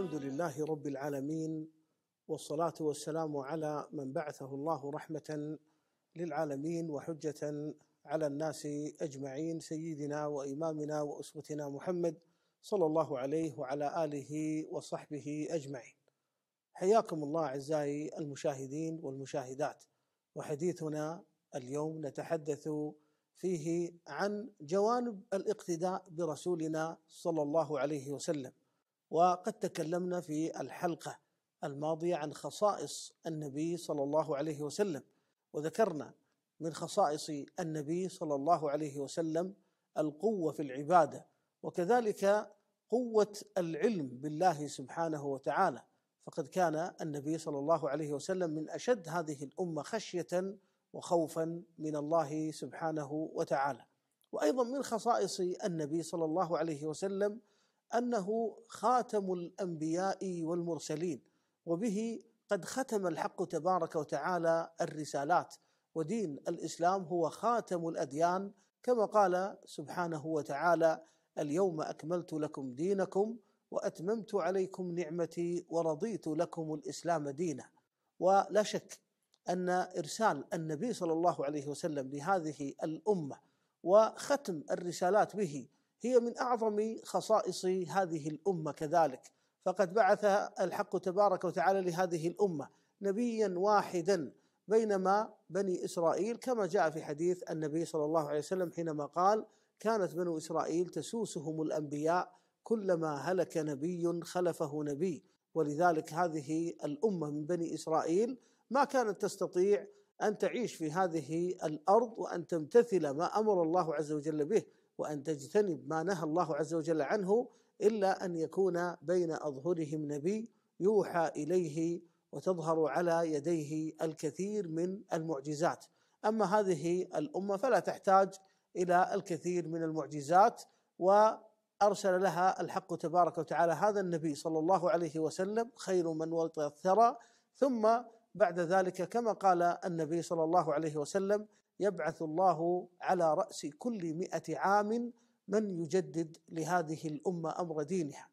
الحمد لله رب العالمين والصلاة والسلام على من بعثه الله رحمة للعالمين وحجة على الناس أجمعين سيدنا وإمامنا وأسوتنا محمد صلى الله عليه وعلى آله وصحبه أجمعين حياكم الله أعزائي المشاهدين والمشاهدات وحديثنا اليوم نتحدث فيه عن جوانب الاقتداء برسولنا صلى الله عليه وسلم وقد تكلمنا في الحلقه الماضيه عن خصائص النبي صلى الله عليه وسلم وذكرنا من خصائص النبي صلى الله عليه وسلم القوه في العباده وكذلك قوه العلم بالله سبحانه وتعالى فقد كان النبي صلى الله عليه وسلم من اشد هذه الامه خشيه وخوفا من الله سبحانه وتعالى وايضا من خصائص النبي صلى الله عليه وسلم انه خاتم الانبياء والمرسلين وبه قد ختم الحق تبارك وتعالى الرسالات ودين الاسلام هو خاتم الاديان كما قال سبحانه وتعالى اليوم اكملت لكم دينكم واتممت عليكم نعمتي ورضيت لكم الاسلام دينا ولا شك ان ارسال النبي صلى الله عليه وسلم لهذه الامه وختم الرسالات به هي من اعظم خصائص هذه الامه كذلك فقد بعث الحق تبارك وتعالى لهذه الامه نبيا واحدا بينما بني اسرائيل كما جاء في حديث النبي صلى الله عليه وسلم حينما قال كانت بنو اسرائيل تسوسهم الانبياء كلما هلك نبي خلفه نبي ولذلك هذه الامه من بني اسرائيل ما كانت تستطيع ان تعيش في هذه الارض وان تمتثل ما امر الله عز وجل به وأن تجتنب ما نهى الله عز وجل عنه إلا أن يكون بين أظهرهم نبي يوحى إليه وتظهر على يديه الكثير من المعجزات أما هذه الأمة فلا تحتاج إلى الكثير من المعجزات وأرسل لها الحق تبارك وتعالى هذا النبي صلى الله عليه وسلم خير من وطئ الثرى ثم بعد ذلك كما قال النبي صلى الله عليه وسلم يبعث الله على رأس كل مئة عام من يجدد لهذه الأمة أمر دينها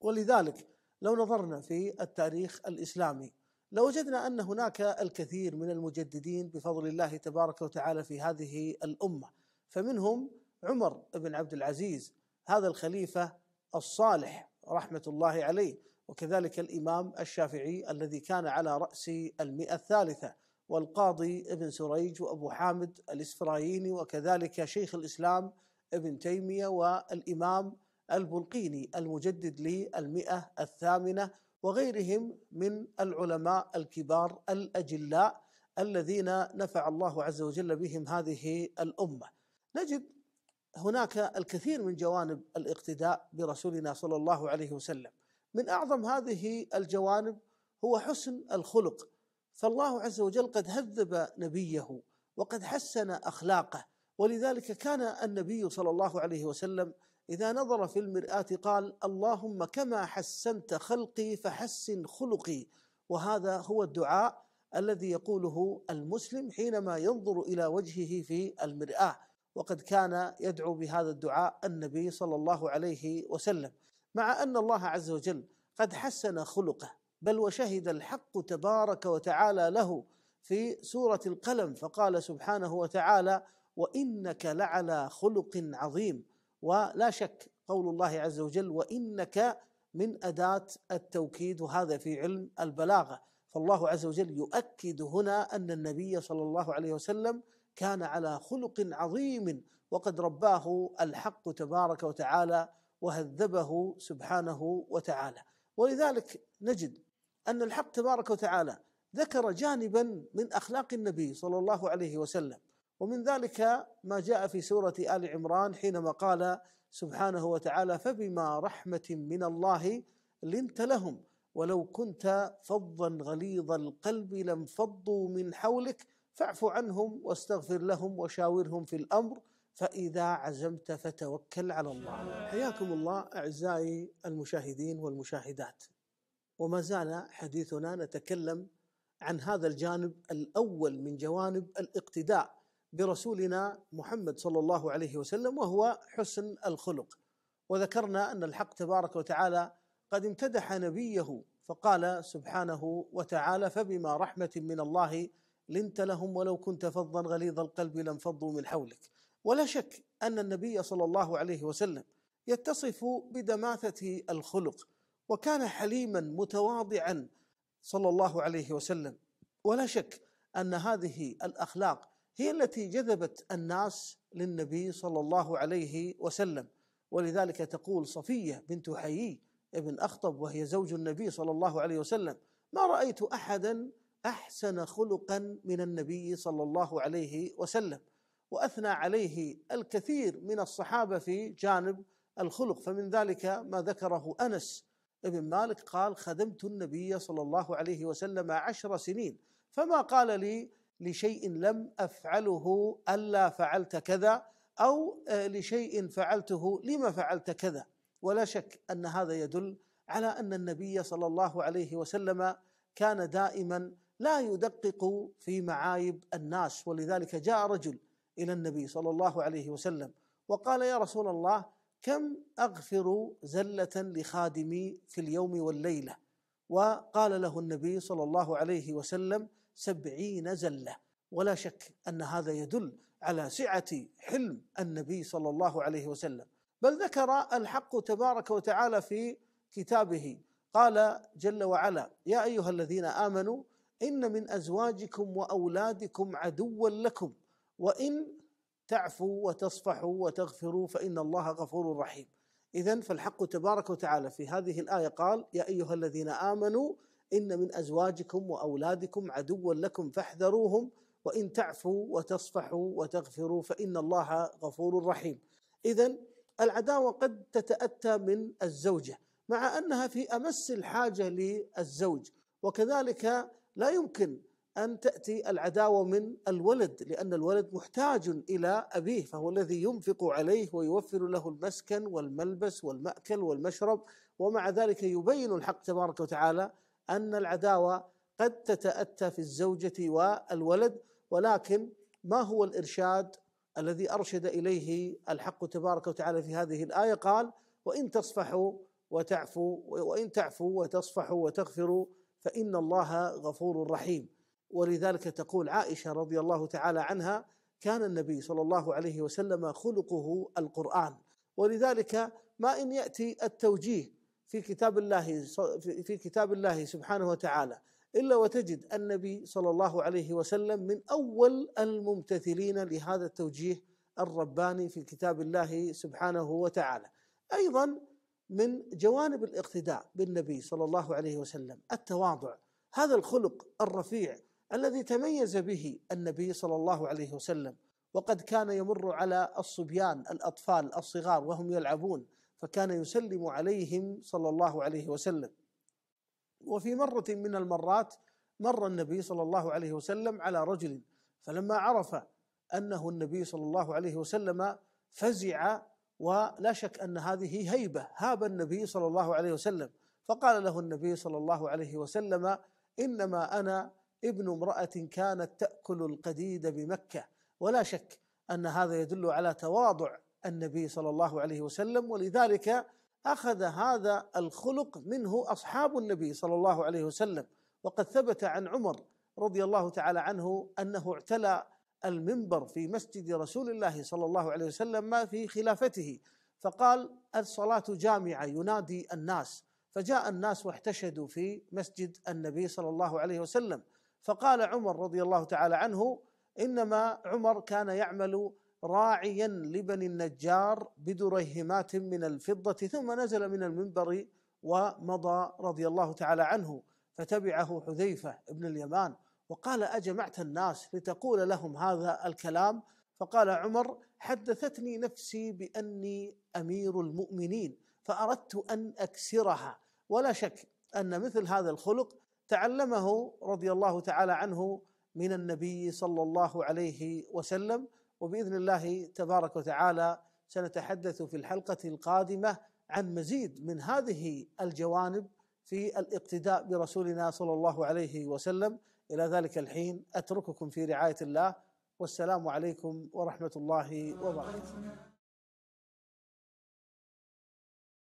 ولذلك لو نظرنا في التاريخ الإسلامي لوجدنا أن هناك الكثير من المجددين بفضل الله تبارك وتعالى في هذه الأمة فمنهم عمر بن عبد العزيز هذا الخليفة الصالح رحمة الله عليه وكذلك الإمام الشافعي الذي كان على رأس المئة الثالثة والقاضي ابن سريج وأبو حامد الإسفرايني وكذلك شيخ الإسلام ابن تيمية والإمام البلقيني المجدد للمئة الثامنة وغيرهم من العلماء الكبار الأجلاء الذين نفع الله عز وجل بهم هذه الأمة نجد هناك الكثير من جوانب الاقتداء برسولنا صلى الله عليه وسلم من أعظم هذه الجوانب هو حسن الخلق فالله عز وجل قد هذب نبيه وقد حسن اخلاقه ولذلك كان النبي صلى الله عليه وسلم اذا نظر في المراه قال اللهم كما حسنت خلقي فحسن خلقي وهذا هو الدعاء الذي يقوله المسلم حينما ينظر الى وجهه في المراه وقد كان يدعو بهذا الدعاء النبي صلى الله عليه وسلم مع ان الله عز وجل قد حسن خلقه بل وشهد الحق تبارك وتعالى له في سوره القلم فقال سبحانه وتعالى وانك لعلى خلق عظيم ولا شك قول الله عز وجل وانك من اداه التوكيد وهذا في علم البلاغه فالله عز وجل يؤكد هنا ان النبي صلى الله عليه وسلم كان على خلق عظيم وقد رباه الحق تبارك وتعالى وهذبه سبحانه وتعالى ولذلك نجد أن الحق تبارك وتعالى ذكر جانبا من أخلاق النبي صلى الله عليه وسلم ومن ذلك ما جاء في سورة آل عمران حينما قال سبحانه وتعالى فبما رحمة من الله لنت لهم ولو كنت فظا غليظ القلب لانفضوا من حولك فاعف عنهم واستغفر لهم وشاورهم في الأمر فإذا عزمت فتوكل على الله حياكم الله أعزائي المشاهدين والمشاهدات وما زال حديثنا نتكلم عن هذا الجانب الاول من جوانب الاقتداء برسولنا محمد صلى الله عليه وسلم وهو حسن الخلق وذكرنا ان الحق تبارك وتعالى قد امتدح نبيه فقال سبحانه وتعالى فبما رحمه من الله لنت لهم ولو كنت فظا غليظ القلب لانفضوا من حولك ولا شك ان النبي صلى الله عليه وسلم يتصف بدماثه الخلق وكان حليما متواضعا صلى الله عليه وسلم ولا شك ان هذه الاخلاق هي التي جذبت الناس للنبي صلى الله عليه وسلم ولذلك تقول صفيه بنت حيي ابن اخطب وهي زوج النبي صلى الله عليه وسلم ما رايت احدا احسن خلقا من النبي صلى الله عليه وسلم واثنى عليه الكثير من الصحابه في جانب الخلق فمن ذلك ما ذكره انس ابن مالك قال خدمت النبي صلى الله عليه وسلم عشر سنين فما قال لي لشيء لم افعله الا فعلت كذا او آه، لشيء فعلته لما فعلت كذا ولا شك ان هذا يدل على ان النبي صلى الله عليه وسلم كان دائما لا يدقق في معايب الناس ولذلك جاء رجل الى النبي صلى الله عليه وسلم وقال يا رسول الله كم أغفر زلة لخادمي في اليوم والليلة وقال له النبي صلى الله عليه وسلم سبعين زلة ولا شك أن هذا يدل على سعة حلم النبي صلى الله عليه وسلم بل ذكر الحق تبارك وتعالى في كتابه قال جل وعلا يا أيها الذين آمنوا إن من أزواجكم وأولادكم عدوا لكم وإن تعفوا وتصفحوا وتغفروا فإن الله غفور رحيم إذا فالحق تبارك وتعالى في هذه الآية قال يا أيها الذين آمنوا إن من أزواجكم وأولادكم عدوا لكم فاحذروهم وإن تعفوا وتصفحوا وتغفروا فإن الله غفور رحيم إذا العداوة قد تتأتى من الزوجة مع أنها في أمس الحاجة للزوج وكذلك لا يمكن أن تأتي العداوة من الولد لأن الولد محتاج إلى أبيه فهو الذي ينفق عليه ويوفر له المسكن والملبس والمأكل والمشرب ومع ذلك يبين الحق تبارك وتعالى أن العداوة قد تتأتى في الزوجة والولد ولكن ما هو الإرشاد الذي أرشد إليه الحق تبارك وتعالى في هذه الآية قال وإن تصفحوا وتعفوا وإن تعفوا وتصفحوا وتغفروا فإن الله غفور رحيم ولذلك تقول عائشه رضي الله تعالى عنها كان النبي صلى الله عليه وسلم خلقه القران ولذلك ما ان ياتي التوجيه في كتاب الله في كتاب الله سبحانه وتعالى الا وتجد النبي صلى الله عليه وسلم من اول الممتثلين لهذا التوجيه الرباني في كتاب الله سبحانه وتعالى. ايضا من جوانب الاقتداء بالنبي صلى الله عليه وسلم التواضع، هذا الخلق الرفيع الذي تميز به النبي صلى الله عليه وسلم وقد كان يمر على الصبيان الاطفال الصغار وهم يلعبون فكان يسلم عليهم صلى الله عليه وسلم وفي مره من المرات مر النبي صلى الله عليه وسلم على رجل فلما عرف انه النبي صلى الله عليه وسلم فزع ولا شك ان هذه هيبه هاب النبي صلى الله عليه وسلم فقال له النبي صلى الله عليه وسلم انما انا ابن امرأة كانت تأكل القديد بمكة ولا شك أن هذا يدل على تواضع النبي صلى الله عليه وسلم ولذلك أخذ هذا الخلق منه أصحاب النبي صلى الله عليه وسلم وقد ثبت عن عمر رضي الله تعالى عنه أنه اعتلى المنبر في مسجد رسول الله صلى الله عليه وسلم ما في خلافته فقال الصلاة جامعة ينادي الناس فجاء الناس واحتشدوا في مسجد النبي صلى الله عليه وسلم فقال عمر رضي الله تعالى عنه انما عمر كان يعمل راعيا لبني النجار بدريهمات من الفضه ثم نزل من المنبر ومضى رضي الله تعالى عنه فتبعه حذيفه بن اليمان وقال اجمعت الناس لتقول لهم هذا الكلام فقال عمر حدثتني نفسي باني امير المؤمنين فاردت ان اكسرها ولا شك ان مثل هذا الخلق تعلمه رضي الله تعالى عنه من النبي صلى الله عليه وسلم وباذن الله تبارك وتعالى سنتحدث في الحلقه القادمه عن مزيد من هذه الجوانب في الاقتداء برسولنا صلى الله عليه وسلم الى ذلك الحين اترككم في رعايه الله والسلام عليكم ورحمه الله وبركاته